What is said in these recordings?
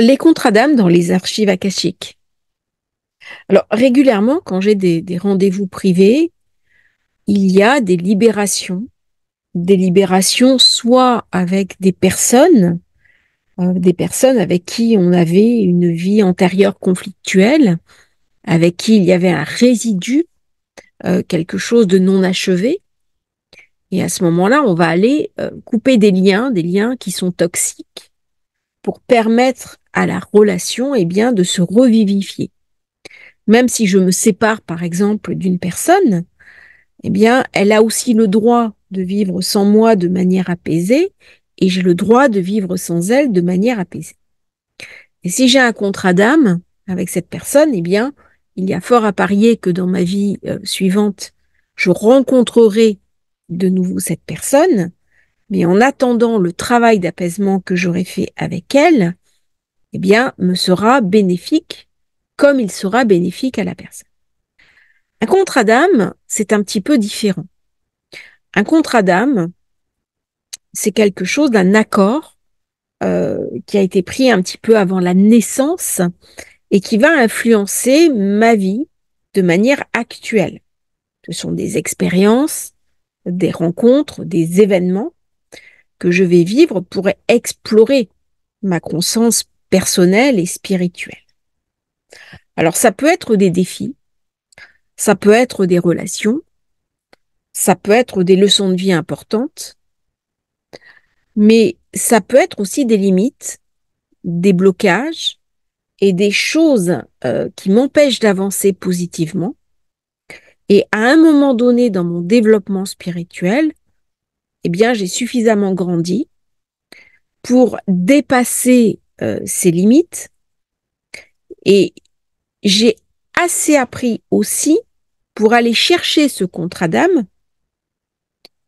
Les contrats d'âme dans les archives akashiques. Alors régulièrement, quand j'ai des, rendez-vous privés, il y a des libérations, des libérations soit avec des personnes, euh, des personnes avec qui on avait une vie antérieure conflictuelle, avec qui il y avait un résidu, euh, quelque chose de non achevé. Et à ce moment-là, on va aller euh, couper des liens, des liens qui sont toxiques pour permettre à la relation eh bien, de se revivifier. Même si je me sépare, par exemple, d'une personne, eh bien, elle a aussi le droit de vivre sans moi de manière apaisée et j'ai le droit de vivre sans elle de manière apaisée. Et si j'ai un contrat d'âme avec cette personne, eh bien, il y a fort à parier que dans ma vie euh, suivante, je rencontrerai de nouveau cette personne mais en attendant le travail d'apaisement que j'aurai fait avec elle, eh bien, me sera bénéfique comme il sera bénéfique à la personne. Un contrat d'âme, c'est un petit peu différent. Un contrat d'âme, c'est quelque chose d'un accord euh, qui a été pris un petit peu avant la naissance et qui va influencer ma vie de manière actuelle. Ce sont des expériences, des rencontres, des événements que je vais vivre pourrait explorer ma conscience personnelle et spirituelle. Alors ça peut être des défis, ça peut être des relations, ça peut être des leçons de vie importantes, mais ça peut être aussi des limites, des blocages et des choses euh, qui m'empêchent d'avancer positivement. Et à un moment donné dans mon développement spirituel, eh bien, j'ai suffisamment grandi pour dépasser euh, ces limites et j'ai assez appris aussi pour aller chercher ce contrat d'âme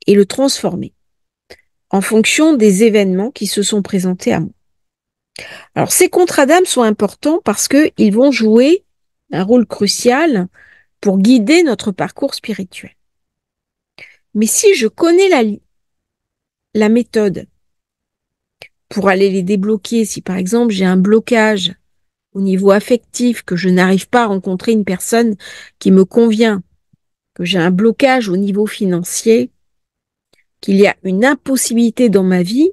et le transformer en fonction des événements qui se sont présentés à moi. Alors ces contrats d'âme sont importants parce qu'ils vont jouer un rôle crucial pour guider notre parcours spirituel. Mais si je connais la, la méthode pour aller les débloquer. Si par exemple j'ai un blocage au niveau affectif, que je n'arrive pas à rencontrer une personne qui me convient, que j'ai un blocage au niveau financier, qu'il y a une impossibilité dans ma vie,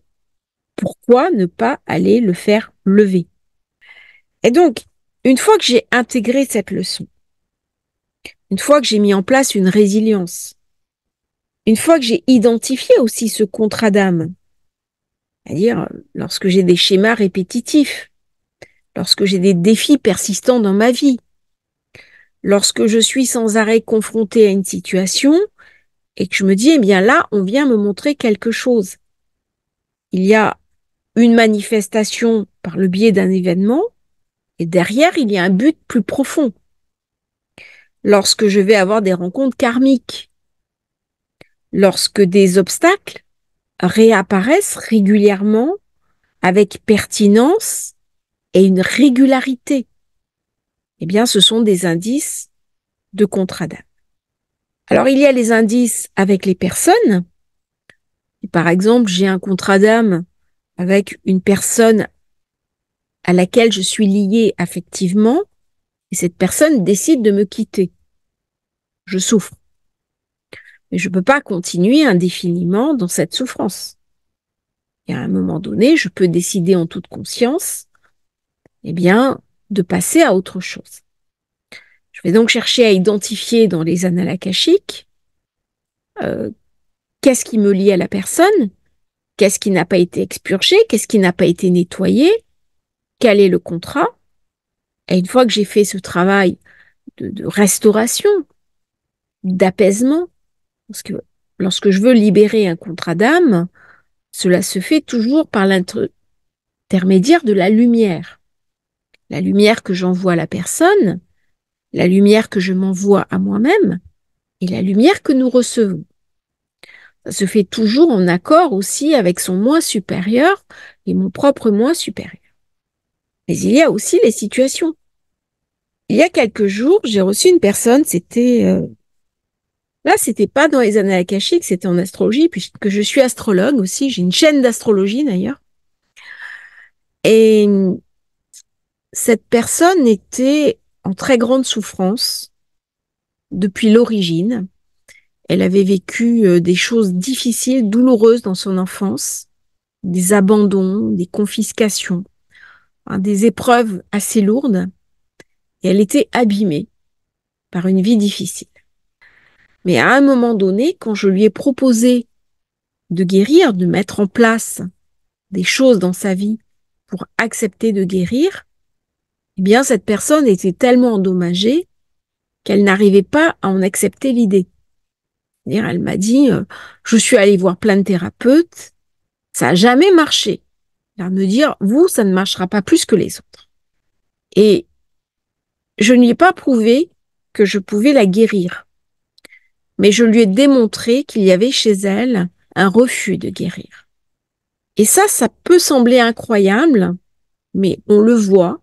pourquoi ne pas aller le faire lever Et donc, une fois que j'ai intégré cette leçon, une fois que j'ai mis en place une résilience, une fois que j'ai identifié aussi ce contrat d'âme, c'est-à-dire euh, lorsque j'ai des schémas répétitifs, lorsque j'ai des défis persistants dans ma vie, lorsque je suis sans arrêt confronté à une situation et que je me dis, eh bien là, on vient me montrer quelque chose. Il y a une manifestation par le biais d'un événement et derrière, il y a un but plus profond. Lorsque je vais avoir des rencontres karmiques, lorsque des obstacles réapparaissent régulièrement avec pertinence et une régularité, eh bien, ce sont des indices de contrat d'âme. Alors, il y a les indices avec les personnes. par exemple, j'ai un contrat d'âme avec une personne à laquelle je suis liée affectivement et cette personne décide de me quitter. Je souffre. Mais je ne peux pas continuer indéfiniment dans cette souffrance. Et à un moment donné, je peux décider en toute conscience, eh bien, de passer à autre chose. Je vais donc chercher à identifier dans les annales akashiques euh, qu'est-ce qui me lie à la personne, qu'est-ce qui n'a pas été expurgé, qu'est-ce qui n'a pas été nettoyé, quel est le contrat. Et une fois que j'ai fait ce travail de restauration, d'apaisement, parce que lorsque je veux libérer un contrat d'âme, cela se fait toujours par l'intermédiaire de la lumière. La lumière que j'envoie à la personne, la lumière que je m'envoie à moi-même et la lumière que nous recevons. Ça se fait toujours en accord aussi avec son moi supérieur et mon propre moi supérieur. Mais il y a aussi les situations. Il y a quelques jours, j'ai reçu une personne, c'était euh, Là, c'était pas dans les années akashiques, c'était en astrologie, puisque je suis astrologue aussi, j'ai une chaîne d'astrologie d'ailleurs. Et cette personne était en très grande souffrance depuis l'origine. Elle avait vécu euh, des choses difficiles, douloureuses dans son enfance, des abandons, des confiscations, hein, des épreuves assez lourdes, et elle était abîmée par une vie difficile. Mais à un moment donné, quand je lui ai proposé de guérir, de mettre en place des choses dans sa vie pour accepter de guérir, eh bien, cette personne était tellement endommagée qu'elle n'arrivait pas à en accepter l'idée. Elle m'a dit, euh, je suis allée voir plein de thérapeutes, ça n'a jamais marché. Elle me dire, vous, ça ne marchera pas plus que les autres. Et je lui ai pas prouvé que je pouvais la guérir mais je lui ai démontré qu'il y avait chez elle un refus de guérir. Et ça, ça peut sembler incroyable, mais on le voit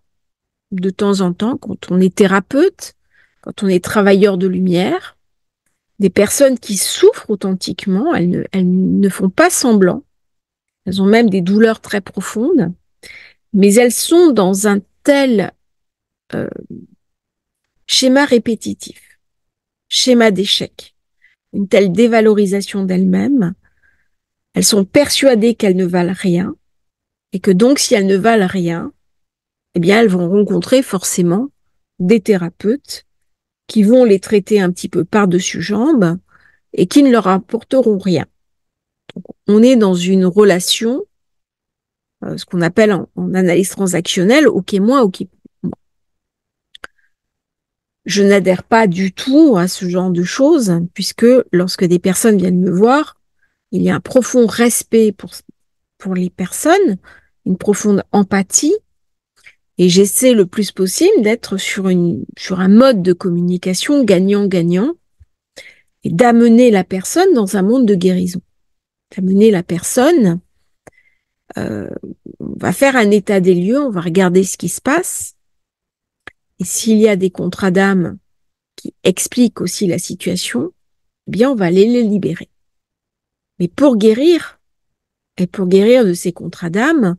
de temps en temps quand on est thérapeute, quand on est travailleur de lumière. Des personnes qui souffrent authentiquement, elles ne, ne font pas semblant. Elles ont même des douleurs très profondes, mais elles sont dans un tel euh, schéma répétitif, schéma d'échec une telle dévalorisation d'elles-mêmes. Elles sont persuadées qu'elles ne valent rien et que donc si elles ne valent rien, eh bien elles vont rencontrer forcément des thérapeutes qui vont les traiter un petit peu par-dessus jambes et qui ne leur apporteront rien. on est dans une relation, euh, ce qu'on appelle en, analyse transactionnelle, OK moins, OK je n'adhère pas du tout à ce genre de choses, puisque lorsque des personnes viennent me voir, il y a un profond respect pour, pour les personnes, une profonde empathie, et j'essaie le plus possible d'être sur une, sur un mode de communication gagnant-gagnant, et d'amener la personne dans un monde de guérison. D'amener la personne, euh, on va faire un état des lieux, on va regarder ce qui se passe, et s'il y a des contrats d'âme qui expliquent aussi la situation, eh bien, on va aller les libérer. Mais pour guérir, et pour guérir de ces contrats d'âme,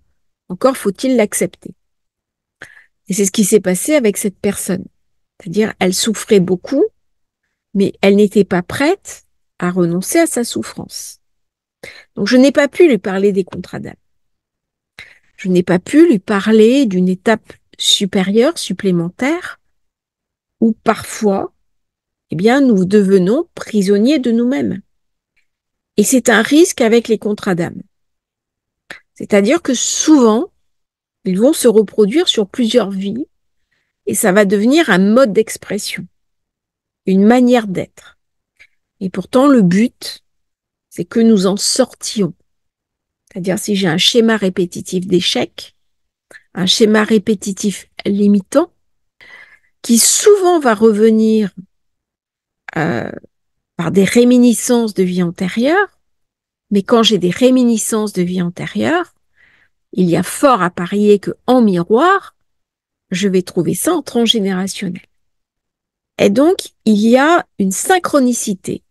encore faut-il l'accepter. Et c'est ce qui s'est passé avec cette personne. C'est-à-dire, elle souffrait beaucoup, mais elle n'était pas prête à renoncer à sa souffrance. Donc, je n'ai pas pu lui parler des contrats d'âme. Je n'ai pas pu lui parler d'une étape supérieure, supplémentaire, où parfois, eh bien, nous devenons prisonniers de nous-mêmes. Et c'est un risque avec les contrats d'âme. C'est-à-dire que souvent, ils vont se reproduire sur plusieurs vies et ça va devenir un mode d'expression, une manière d'être. Et pourtant, le but, c'est que nous en sortions. C'est-à-dire, si j'ai un schéma répétitif d'échec, un schéma répétitif limitant qui souvent va revenir euh, par des réminiscences de vie antérieure. Mais quand j'ai des réminiscences de vie antérieure, il y a fort à parier que en miroir, je vais trouver ça en transgénérationnel. Et donc, il y a une synchronicité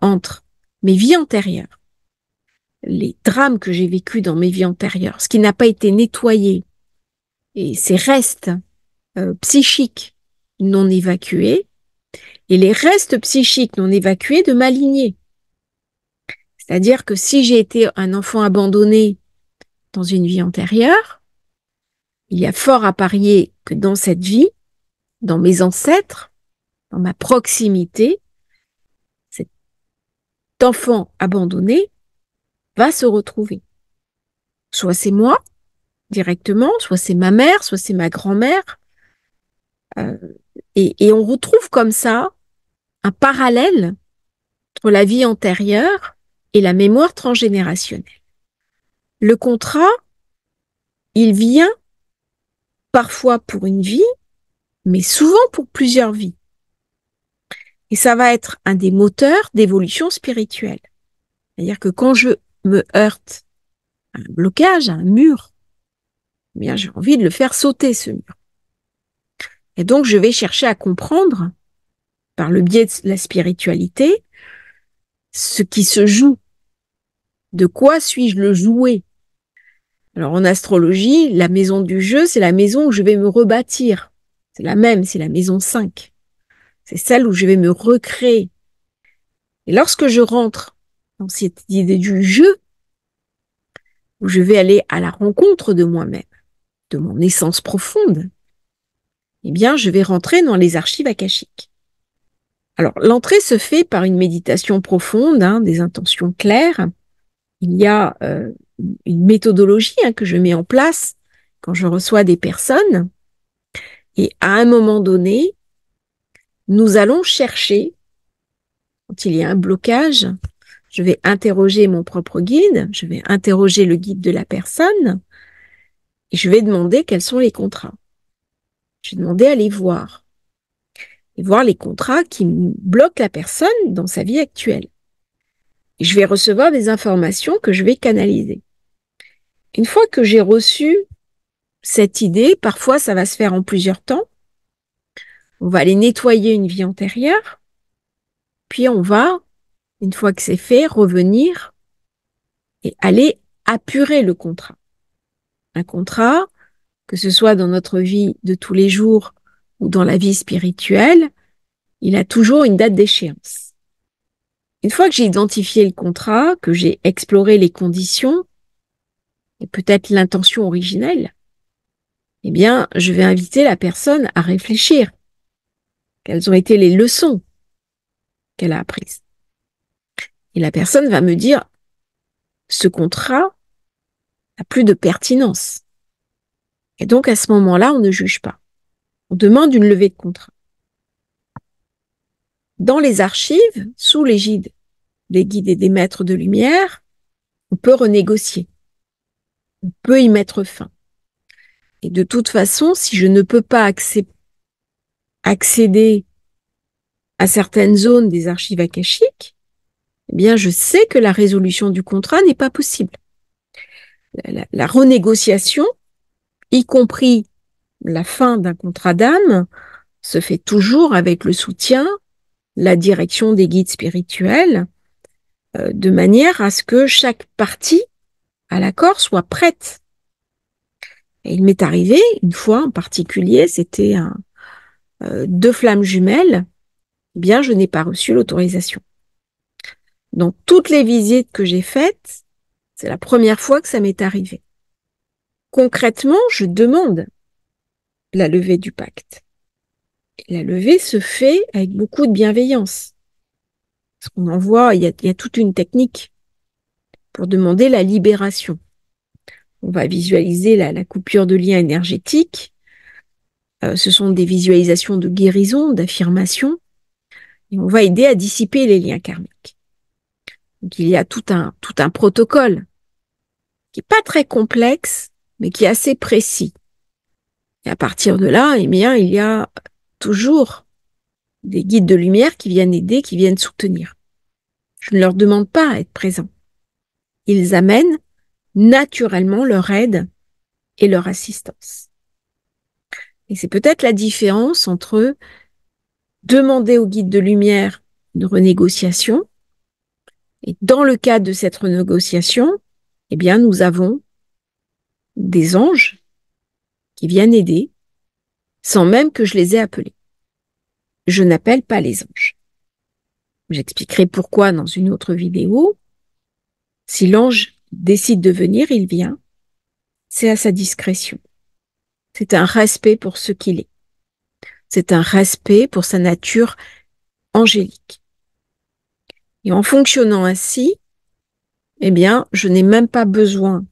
entre mes vies antérieures les drames que j'ai vécus dans mes vies antérieures, ce qui n'a pas été nettoyé et ces restes euh, psychiques non évacués et les restes psychiques non évacués de ma lignée. C'est-à-dire que si j'ai été un enfant abandonné dans une vie antérieure, il y a fort à parier que dans cette vie, dans mes ancêtres, dans ma proximité, cet enfant abandonné va se retrouver. Soit c'est moi directement, soit c'est ma mère, soit c'est ma grand-mère. Euh, et, et on retrouve comme ça un parallèle entre la vie antérieure et la mémoire transgénérationnelle. Le contrat, il vient parfois pour une vie, mais souvent pour plusieurs vies. Et ça va être un des moteurs d'évolution spirituelle. C'est-à-dire que quand je me heurte à un blocage, à un mur, eh bien j'ai envie de le faire sauter ce mur. Et donc je vais chercher à comprendre, par le biais de la spiritualité, ce qui se joue. De quoi suis-je le joué Alors en astrologie, la maison du jeu, c'est la maison où je vais me rebâtir. C'est la même, c'est la maison 5. C'est celle où je vais me recréer. Et lorsque je rentre dans cette idée du jeu, où je vais aller à la rencontre de moi-même, de mon essence profonde, eh bien, je vais rentrer dans les archives akashiques. Alors, l'entrée se fait par une méditation profonde, hein, des intentions claires. Il y a euh, une méthodologie hein, que je mets en place quand je reçois des personnes. Et à un moment donné, nous allons chercher, quand il y a un blocage, je vais interroger mon propre guide, je vais interroger le guide de la personne et je vais demander quels sont les contrats. Je vais demander à les voir et voir les contrats qui bloquent la personne dans sa vie actuelle. Et je vais recevoir des informations que je vais canaliser. Une fois que j'ai reçu cette idée, parfois ça va se faire en plusieurs temps. On va aller nettoyer une vie antérieure, puis on va une fois que c'est fait, revenir et aller apurer le contrat. Un contrat, que ce soit dans notre vie de tous les jours ou dans la vie spirituelle, il a toujours une date d'échéance. Une fois que j'ai identifié le contrat, que j'ai exploré les conditions et peut-être l'intention originelle, eh bien, je vais inviter la personne à réfléchir. Quelles ont été les leçons qu'elle a apprises et la personne va me dire, ce contrat n'a plus de pertinence. Et donc, à ce moment-là, on ne juge pas. On demande une levée de contrat. Dans les archives, sous l'égide des guides et des maîtres de lumière, on peut renégocier. On peut y mettre fin. Et de toute façon, si je ne peux pas accéder à certaines zones des archives akashiques, eh bien, je sais que la résolution du contrat n'est pas possible. La, renégociation, y compris la fin d'un contrat d'âme, se fait toujours avec le soutien, la direction des guides spirituels, euh, de manière à ce que chaque partie à l'accord soit prête. il m'est arrivé, une fois en particulier, c'était euh, deux flammes jumelles, eh bien je n'ai pas reçu l'autorisation. Dans toutes les visites que j'ai faites, c'est la première fois que ça m'est arrivé. Concrètement, je demande la levée du pacte. la levée se fait avec beaucoup de bienveillance. Parce qu'on en voit, il y, a, toute une technique pour demander la libération. On va visualiser la, coupure de lien énergétique. Euh, ce sont des visualisations de guérison, d'affirmation. Et on va aider à dissiper les liens karmiques. Donc il y a tout un, tout un protocole qui n'est pas très complexe, mais qui est assez précis. Et à partir de là, eh bien, il y a toujours des guides de lumière qui viennent aider, qui viennent soutenir. Je ne leur demande pas à être présents. Ils amènent naturellement leur aide et leur assistance. Et c'est peut-être la différence entre demander aux guides de lumière une renégociation et dans le cadre de cette renégociation, eh bien, nous avons des anges qui viennent aider sans même que je les ai appelés. Je n'appelle pas les anges. J'expliquerai pourquoi dans une autre vidéo. Si l'ange décide de venir, il vient. C'est à sa discrétion. C'est un respect pour ce qu'il est. C'est un respect pour sa nature angélique. Et en fonctionnant ainsi, eh bien, je n'ai même pas besoin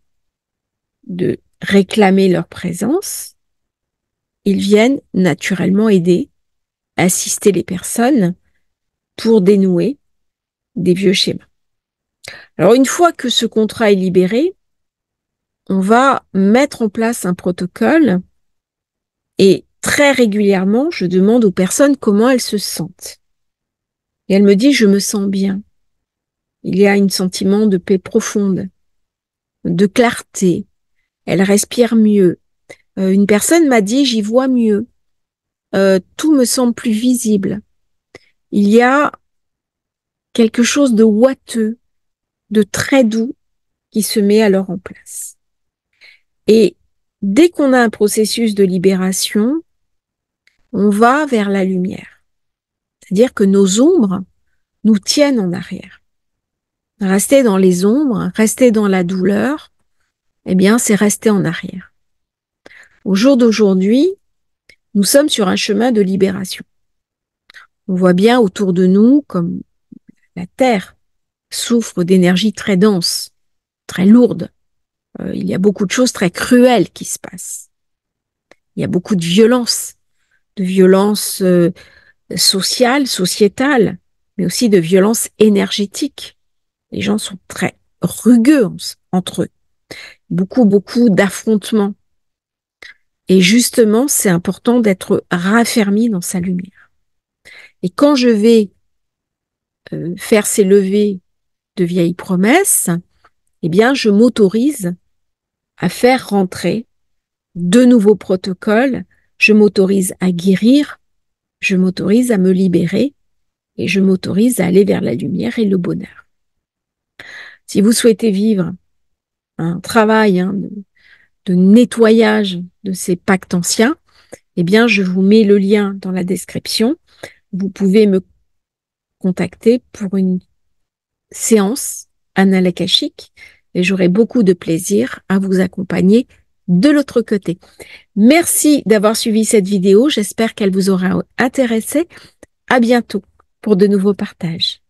de réclamer leur présence. Ils viennent naturellement aider, assister les personnes pour dénouer des vieux schémas. Alors, une fois que ce contrat est libéré, on va mettre en place un protocole et très régulièrement, je demande aux personnes comment elles se sentent. Et elles me disent, je me sens bien il y a un sentiment de paix profonde, de clarté. Elle respire mieux. Euh, une personne m'a dit, j'y vois mieux. Euh, tout me semble plus visible. Il y a quelque chose de ouateux, de très doux qui se met alors en place. Et dès qu'on a un processus de libération, on va vers la lumière. C'est-à-dire que nos ombres nous tiennent en arrière. Rester dans les ombres, rester dans la douleur, eh bien, c'est rester en arrière. Au jour d'aujourd'hui, nous sommes sur un chemin de libération. On voit bien autour de nous comme la Terre souffre d'énergie très dense, très lourde. Euh, il y a beaucoup de choses très cruelles qui se passent. Il y a beaucoup de violence, de violence euh, sociales, sociétales, sociétale, mais aussi de violence énergétique les gens sont très rugueux entre eux. Beaucoup, beaucoup d'affrontements. Et justement, c'est important d'être raffermi dans sa lumière. Et quand je vais euh, faire ces levées de vieilles promesses, eh bien, je m'autorise à faire rentrer de nouveaux protocoles, je m'autorise à guérir, je m'autorise à me libérer et je m'autorise à aller vers la lumière et le bonheur. Si vous souhaitez vivre un travail hein, de, nettoyage de ces pactes anciens, eh bien, je vous mets le lien dans la description. Vous pouvez me contacter pour une séance analakashique et j'aurai beaucoup de plaisir à vous accompagner de l'autre côté. Merci d'avoir suivi cette vidéo. J'espère qu'elle vous aura intéressé. À bientôt pour de nouveaux partages.